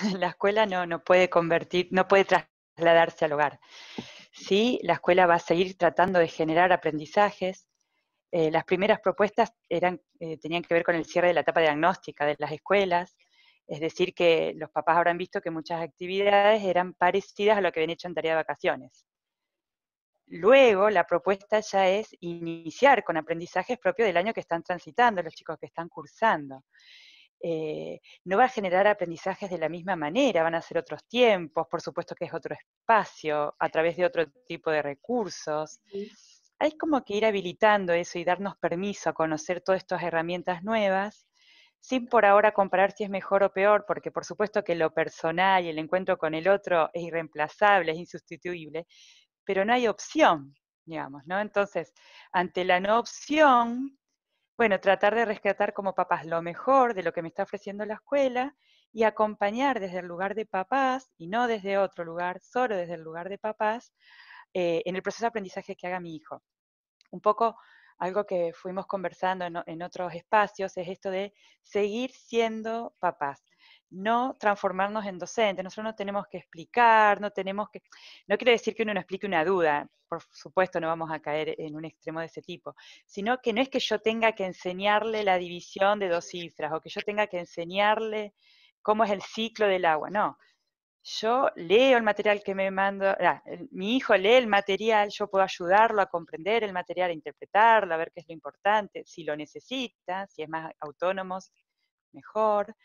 la escuela no, puede convertir, no puede trasladarse al hogar. Sí, la escuela va a seguir tratando de generar aprendizajes. Eh, las primeras propuestas eran, eh, tenían que ver con el cierre de la etapa diagnóstica de las escuelas, es decir, que los papás habrán visto que muchas actividades eran parecidas a lo que habían hecho en tarea de vacaciones. Luego, la propuesta ya es iniciar con aprendizajes propios del año que están transitando, los chicos que están cursando. Eh, no va a generar aprendizajes de la misma manera, van a ser otros tiempos, por supuesto que es otro espacio, a través de otro tipo de recursos. Hay como que ir habilitando eso y darnos permiso a conocer todas estas herramientas nuevas, sin por ahora comparar si es mejor o peor, porque por supuesto que lo personal y el encuentro con el otro es irreemplazable, es insustituible, pero no hay opción, digamos, ¿no? Entonces, ante la no opción, bueno, tratar de rescatar como papás lo mejor de lo que me está ofreciendo la escuela y acompañar desde el lugar de papás y no desde otro lugar, solo desde el lugar de papás, eh, en el proceso de aprendizaje que haga mi hijo. Un poco algo que fuimos conversando en otros espacios es esto de seguir siendo papás, no transformarnos en docentes. Nosotros no tenemos que explicar, no tenemos que... No quiere decir que uno no explique una duda, por supuesto no vamos a caer en un extremo de ese tipo, sino que no es que yo tenga que enseñarle la división de dos cifras o que yo tenga que enseñarle cómo es el ciclo del agua, no. Yo leo el material que me mando, ah, mi hijo lee el material, yo puedo ayudarlo a comprender el material, a interpretarlo, a ver qué es lo importante, si lo necesita, si es más autónomo, mejor.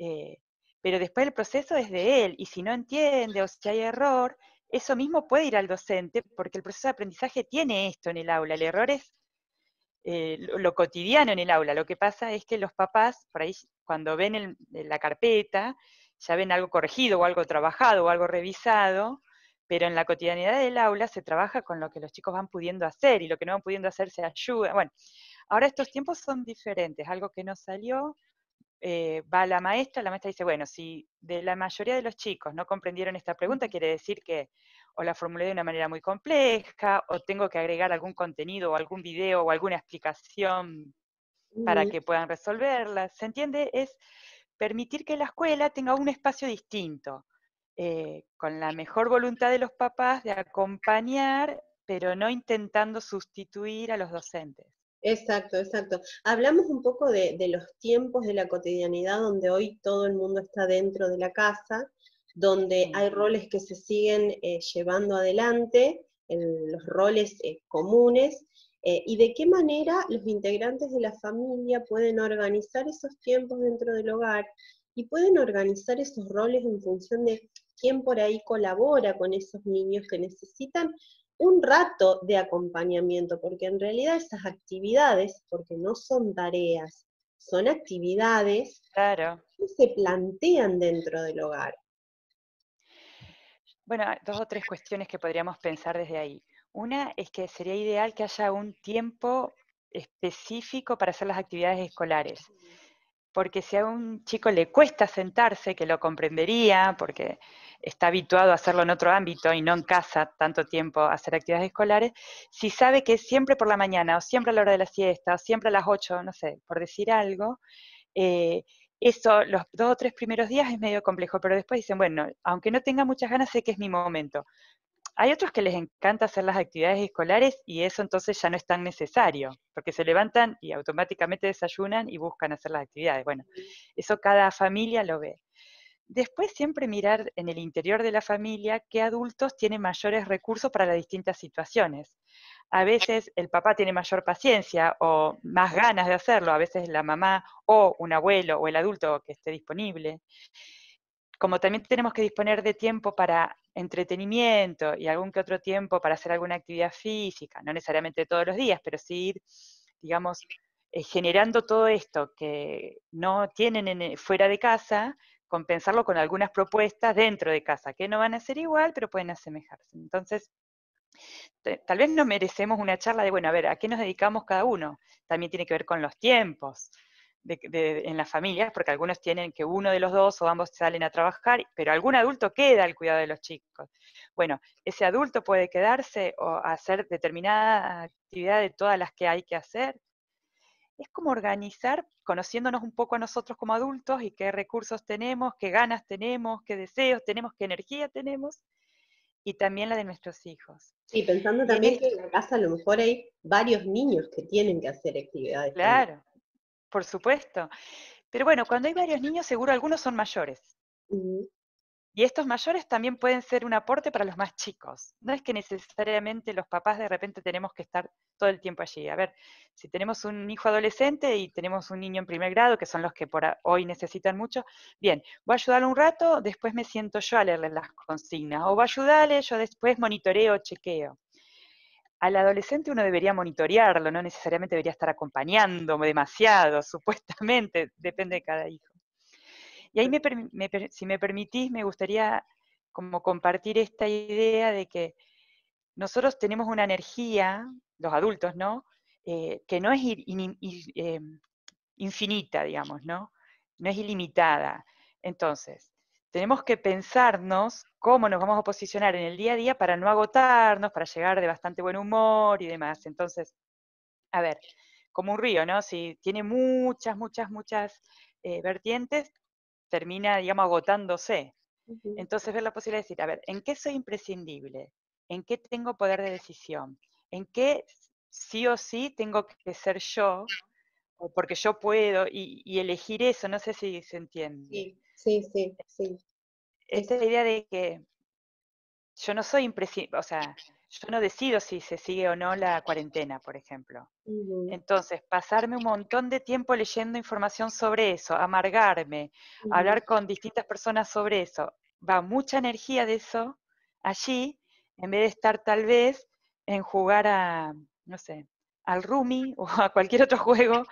Eh, pero después el proceso es de él, y si no entiende o si hay error, eso mismo puede ir al docente, porque el proceso de aprendizaje tiene esto en el aula, el error es eh, lo, cotidiano en el aula, lo que pasa es que los papás, por ahí cuando ven eh, la carpeta, ya ven algo corregido o algo trabajado o algo revisado, pero en la cotidianidad del aula se trabaja con lo que los chicos van pudiendo hacer y lo que no van pudiendo hacer se ayuda. Bueno, ahora estos tiempos son diferentes, algo que no salió eh, va la maestra, la maestra dice, bueno, si de la mayoría de los chicos no comprendieron esta pregunta, quiere decir que o la formulé de una manera muy compleja, o tengo que agregar algún contenido o algún video o alguna explicación para que puedan resolverla. ¿Se entiende? Es permitir que la escuela tenga un espacio distinto, eh, con la mejor voluntad de los papás de acompañar, pero no intentando sustituir a los docentes. Exacto, exacto. Hablamos un poco de, los tiempos de la cotidianidad donde hoy todo el mundo está dentro de la casa, donde hay roles que se siguen eh, llevando adelante, los roles eh, comunes, eh, y de qué manera los integrantes de la familia pueden organizar esos tiempos dentro del hogar y pueden organizar esos roles en función de quién por ahí colabora con esos niños que necesitan un rato de acompañamiento, porque en realidad esas actividades, porque no son tareas, son actividades que se plantean dentro del hogar. Bueno, ah, dos o tres cuestiones que podríamos pensar desde ahí. Una es que sería ideal que haya un tiempo específico para hacer las actividades escolares porque si a un chico le cuesta sentarse, que lo comprendería, porque está habituado a hacerlo en otro ámbito y no en casa tanto tiempo a hacer actividades escolares, si sabe que siempre por la mañana o siempre a la hora de la siesta o siempre a las 8, no sé, por decir algo, eh, eso los dos o tres primeros días es medio complejo, pero después dicen, bueno, aunque no tenga muchas ganas, sé que es mi momento. Hay otros que les encanta hacer las actividades escolares y eso entonces ya no es tan necesario, porque se levantan y automáticamente desayunan y buscan hacer las actividades. Bueno, eso cada familia lo ve. Después siempre mirar en el interior de la familia qué adultos tienen mayores recursos para las distintas situaciones. A veces el papá tiene mayor paciencia o más ganas de hacerlo, a veces la mamá o un abuelo o el adulto que esté disponible como también tenemos que disponer de tiempo para entretenimiento y algún que otro tiempo para hacer alguna actividad física, no necesariamente todos los días, pero sí ir, digamos, eh, generando todo esto que no tienen eh, fuera de casa, compensarlo con algunas propuestas dentro de casa, que no van a ser igual, pero pueden asemejarse. Entonces, tal vez no merecemos una charla de, bueno, a ver, ¿a qué nos dedicamos cada uno? También tiene que ver con los tiempos, en las familias, porque algunos tienen que uno de los dos o ambos salen a trabajar, pero algún adulto queda al cuidado de los chicos. Bueno, ese adulto puede quedarse o hacer determinada actividad de todas las que hay que hacer. Es como organizar, conociéndonos un poco a nosotros como adultos y qué recursos tenemos, qué ganas tenemos, qué deseos tenemos, qué energía tenemos, y también la de nuestros hijos. Sí, pensando también que en la casa a lo mejor hay varios niños que tienen que hacer actividades. Claro. Por supuesto. Pero bueno, cuando hay varios niños, seguro algunos son mayores. Y estos mayores también pueden ser un aporte para los más chicos. No es que necesariamente los papás de repente tenemos que estar todo el tiempo allí. A ver, si tenemos un hijo adolescente y tenemos un niño en primer grado, que son los que por hoy necesitan mucho, bien, voy a ayudarle un rato, después me siento yo a leerle las consignas. O voy a ayudarle, yo después monitoreo, chequeo al adolescente uno debería monitorearlo, no necesariamente debería estar acompañando demasiado, supuestamente, depende de cada hijo. Y ahí, si me permitís, me gustaría como compartir esta idea de que nosotros tenemos una energía, los adultos, ¿no? Eh, que no es em, infinita, digamos, ¿no? No es ilimitada. Entonces, tenemos que pensarnos cómo nos vamos a posicionar en el día a día para no agotarnos, para llegar de bastante buen humor y demás. Entonces, a ver, como un río, ¿no? Si tiene muchas, muchas, muchas eh, vertientes, termina, digamos, agotándose. Entonces, ver la posibilidad de decir, a ver, ¿en qué soy imprescindible? ¿En qué tengo poder de decisión? ¿En qué sí o sí tengo que ser yo? Porque yo puedo y, y elegir eso, no sé si se entiende. Sí, sí, sí. Esta es la idea de que yo no soy imprescindible, o sea, yo no decido si se sigue o no la cuarentena, por ejemplo. Entonces, pasarme un montón de tiempo leyendo información sobre eso, amargarme, hablar con distintas personas sobre eso, va mucha energía de eso allí, en vez de estar tal vez en jugar a, no sé, al Rumi o a cualquier otro juego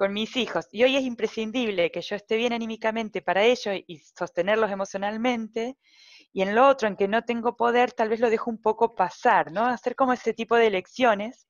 con mis hijos. Y hoy es imprescindible que yo esté bien anímicamente para ellos y sostenerlos emocionalmente. Y en lo otro, en que no tengo poder, tal vez lo dejo un poco pasar, ¿no? Hacer como ese tipo de elecciones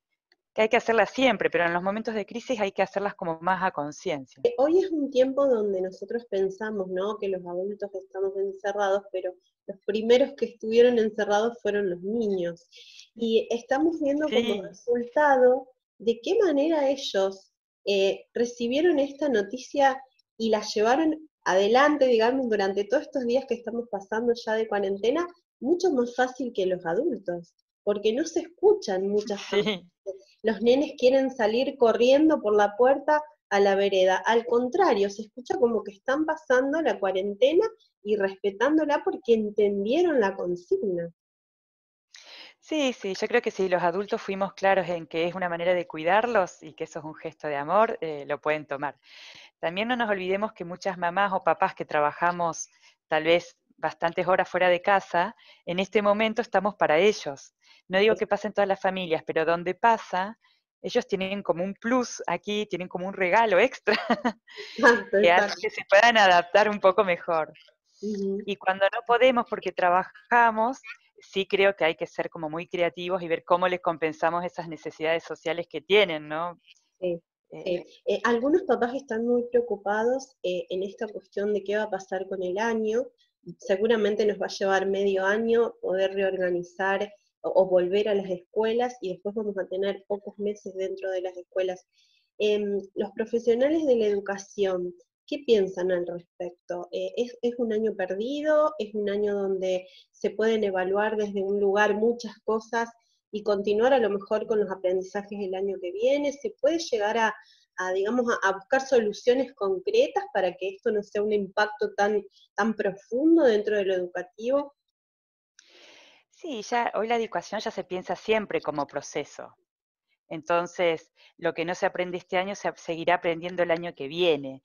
que hay que hacerlas siempre, pero en los momentos de crisis hay que hacerlas como más a conciencia. Eh, hoy es un tiempo donde nosotros pensamos, ¿no? Que los adultos estamos encerrados, pero los primeros que estuvieron encerrados fueron los niños. Y estamos viendo como resultado de qué manera ellos eh, recibieron esta noticia y la llevaron adelante, digamos, durante todos estos días que estamos pasando ya de cuarentena, mucho más fácil que los adultos, porque no se escuchan muchas veces. Los nenes quieren salir corriendo por la puerta a la vereda. Al contrario, se escucha como que están pasando la cuarentena y respetándola porque entendieron la consigna. Sí, sí, yo creo que si los adultos fuimos claros en que es una manera de cuidarlos y que eso es un gesto de amor, eh, lo pueden tomar. También no nos olvidemos que muchas mamás o papás que trabajamos tal vez bastantes horas fuera de casa, en este momento estamos para ellos. No digo que pasen en todas las familias, pero donde pasa, ellos tienen como un plus aquí, tienen como un regalo extra ah, que que se puedan adaptar un poco mejor. Y cuando no podemos porque trabajamos, sí creo que hay que ser como muy creativos y ver cómo les compensamos esas necesidades sociales que tienen, ¿no? Sí. Eh, eh, algunos papás están muy preocupados eh, en esta cuestión de qué va a pasar con el año. Seguramente nos va a llevar medio año poder reorganizar o volver a las escuelas y después vamos a tener pocos meses dentro de las escuelas. Em, los profesionales de la educación, ¿Qué piensan al respecto? Eh, ¿es, un año perdido? ¿Es un año donde se pueden evaluar desde un lugar muchas cosas y continuar a lo mejor con los aprendizajes el año que viene? ¿Se puede llegar a, digamos, a, buscar soluciones concretas para que esto no sea un impacto tan, tan profundo dentro de lo educativo? Sí, ya hoy la educación ya se piensa siempre como proceso. Entonces, lo que no se aprende este año se seguirá aprendiendo el año que viene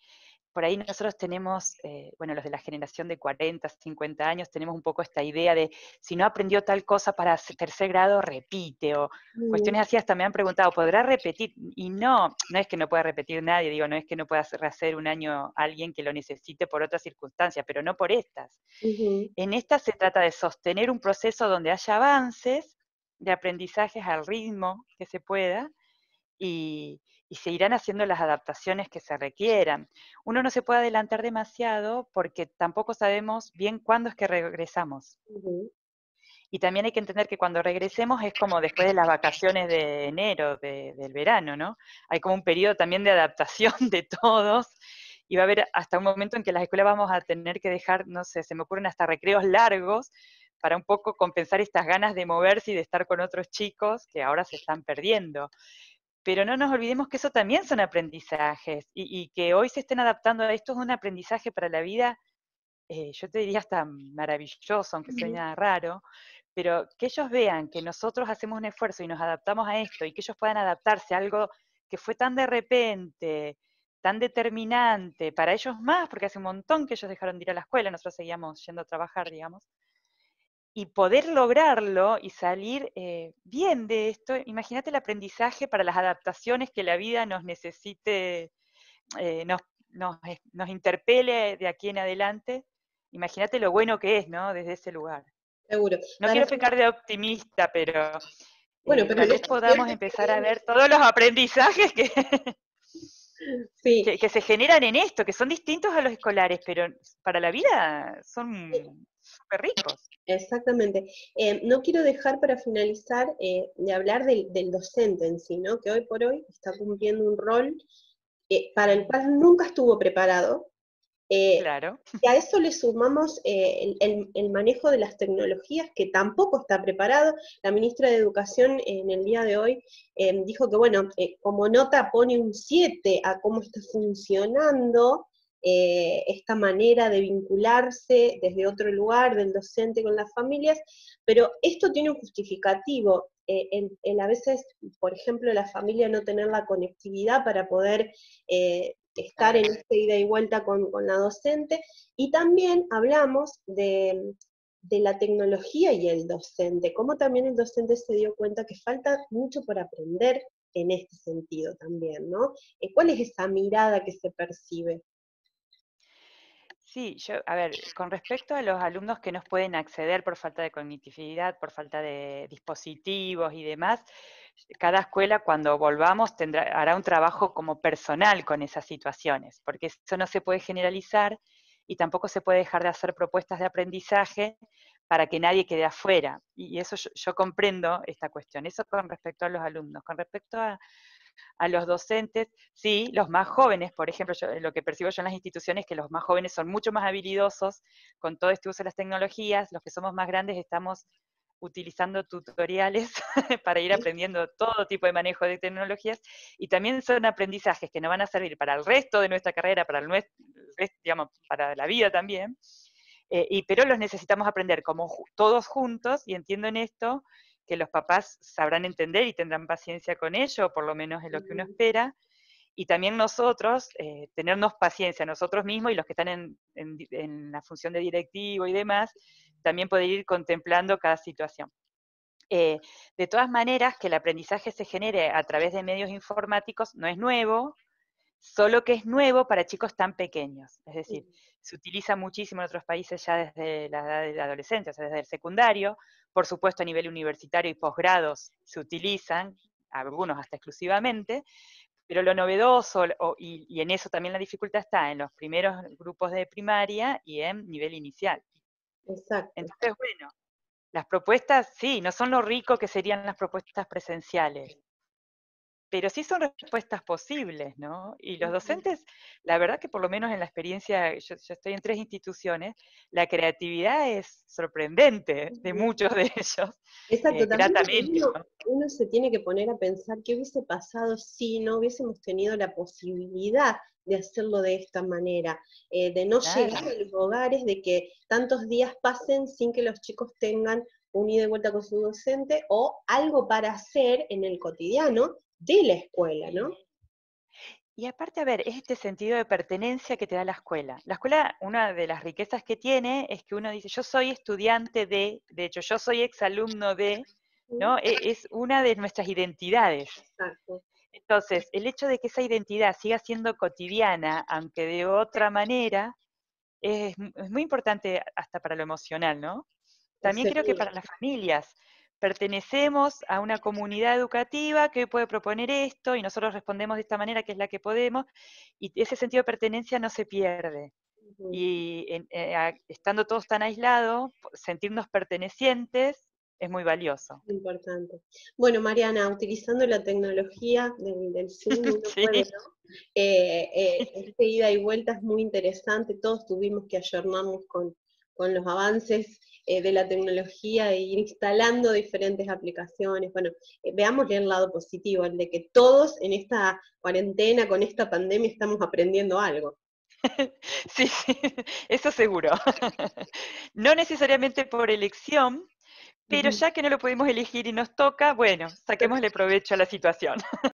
por ahí nosotros tenemos, eh, bueno, los de la generación de 40, 50 años, tenemos un poco esta idea de si no aprendió tal cosa para tercer grado, repite, o cuestiones así, hasta me han preguntado, ¿podrá repetir? Y no, no es que no pueda repetir nadie, digo, no es que no pueda rehacer un año alguien que lo necesite por otras circunstancias, pero no por estas. En estas se trata de sostener un proceso donde haya avances, de aprendizajes al ritmo que se pueda, y, y, se irán haciendo las adaptaciones que se requieran. Uno no se puede adelantar demasiado porque tampoco sabemos bien cuándo es que regresamos. Y también hay que entender que cuando regresemos es como después de las vacaciones de enero, de, del verano, ¿no? Hay como un periodo también de adaptación de todos y va a haber hasta un momento en que las escuelas vamos a tener que dejar, no sé, se me ocurren hasta recreos largos para un poco compensar estas ganas de moverse y de estar con otros chicos que ahora se están perdiendo pero no nos olvidemos que eso también son aprendizajes y, que hoy se estén adaptando a esto es un aprendizaje para la vida, eh, yo te diría hasta maravilloso, aunque sea raro, pero que ellos vean que nosotros hacemos un esfuerzo y nos adaptamos a esto y que ellos puedan adaptarse a algo que fue tan de repente, tan determinante para ellos más, porque hace un montón que ellos dejaron de ir a la escuela, nosotros seguíamos yendo a trabajar, digamos, y poder lograrlo y salir eh, bien de esto, imagínate el aprendizaje para las adaptaciones que la vida nos necesite, eh, eh, nos, interpele de aquí en adelante. Imagínate lo bueno que es, ¿no? Desde ese lugar. Seguro. No quiero pecar de optimista, pero, bueno, pero tal vez podamos empezar a ver todos los aprendizajes Que, que, se generan en esto, que son distintos a los escolares, pero para la vida son súper ricos. Exactamente. Eh, no quiero dejar para finalizar eh, de hablar del, docente en sí, ¿no? que hoy por hoy está cumpliendo un rol eh, para el cual nunca estuvo preparado. claro. Y a eso le sumamos el, el, manejo de las tecnologías, que tampoco está preparado. La ministra de Educación en el día de hoy dijo que, bueno, como nota pone un 7 a cómo está funcionando, eh, esta manera de vincularse desde otro lugar, del docente con las familias, pero esto tiene un justificativo. Eh, en, a veces, por ejemplo, la familia no tener la conectividad para poder eh, estar en esta ida y vuelta con, la docente. Y también hablamos de, de la tecnología y el docente, cómo también el docente se dio cuenta que falta mucho por aprender en este sentido también, ¿no? ¿Cuál es esa mirada que se percibe? Sí, yo, a ver, con respecto a los alumnos que no pueden acceder por falta de cognitividad, por falta de dispositivos y demás, cada escuela cuando volvamos tendrá, hará un trabajo como personal con esas situaciones, porque eso no se puede generalizar y tampoco se puede dejar de hacer propuestas de aprendizaje para que nadie quede afuera. Y eso yo, yo comprendo esta cuestión, eso con respecto a los alumnos. Con respecto a, a los docentes, sí, los más jóvenes, por ejemplo, eh, lo que percibo yo en las instituciones es que los más jóvenes son mucho más habilidosos con todo este uso de las tecnologías, los que somos más grandes estamos utilizando tutoriales para ir aprendiendo todo tipo de manejo de tecnologías y también son aprendizajes que nos van a servir para el resto de nuestra carrera, para, el digamos, para la vida también, eh, y, pero los necesitamos aprender como todos juntos y entiendo en esto que los papás sabrán entender y tendrán paciencia con ello, por lo menos es lo que uno espera. Y también nosotros, eh, tenernos paciencia, nosotros mismos y los que están en, la función de directivo y demás, también poder ir contemplando cada situación. Eh, de todas maneras, que el aprendizaje se genere a través de medios informáticos no es nuevo, solo que es nuevo para chicos tan pequeños. Es decir, se utiliza muchísimo en otros países ya desde la edad de la adolescencia, o sea, desde el secundario, por supuesto a nivel universitario y posgrados se utilizan, algunos hasta exclusivamente, pero lo novedoso, y, y en eso también la dificultad está, en los primeros grupos de primaria y en nivel inicial. Exacto. Entonces, bueno, las propuestas, sí, no son lo rico que serían las propuestas presenciales, pero sí son respuestas posibles, ¿no? Y los docentes, la verdad que por lo menos en la experiencia, yo, estoy en tres instituciones, la creatividad es sorprendente de muchos de ellos. Exacto, eh, uno, se tiene que poner a pensar qué hubiese pasado si no hubiésemos tenido la posibilidad de hacerlo de esta manera, eh, de no llegar a los hogares, de que tantos días pasen sin que los chicos tengan un ida y vuelta con su docente o algo para hacer en el cotidiano de la escuela, ¿no? Y aparte, a ver, es este sentido de pertenencia que te da la escuela. La escuela, una de las riquezas que tiene es que uno dice, yo soy estudiante de, de hecho, yo soy exalumno de, ¿no? E, es una de nuestras identidades. Entonces, el hecho de que esa identidad siga siendo cotidiana, aunque de otra manera, es, es muy importante hasta para lo emocional, ¿no? También creo que para las familias, pertenecemos a una comunidad educativa que puede proponer esto y nosotros respondemos de esta manera que es la que podemos y ese sentido de pertenencia no se pierde. Y eh, estando todos tan aislados, sentirnos pertenecientes es muy valioso. Importante. Bueno, Mariana, utilizando la tecnología del, del eh, eh, esta ida y vuelta es muy interesante. Todos tuvimos que ayornarnos con, con los avances eh, de la tecnología e ir instalando diferentes aplicaciones. Bueno, eh, veamos el lado positivo, el de que todos en esta cuarentena, con esta pandemia, estamos aprendiendo algo. Sí, sí, eso seguro. No necesariamente por elección, pero ya que no lo pudimos elegir y nos toca, bueno, saquémosle provecho a la situación.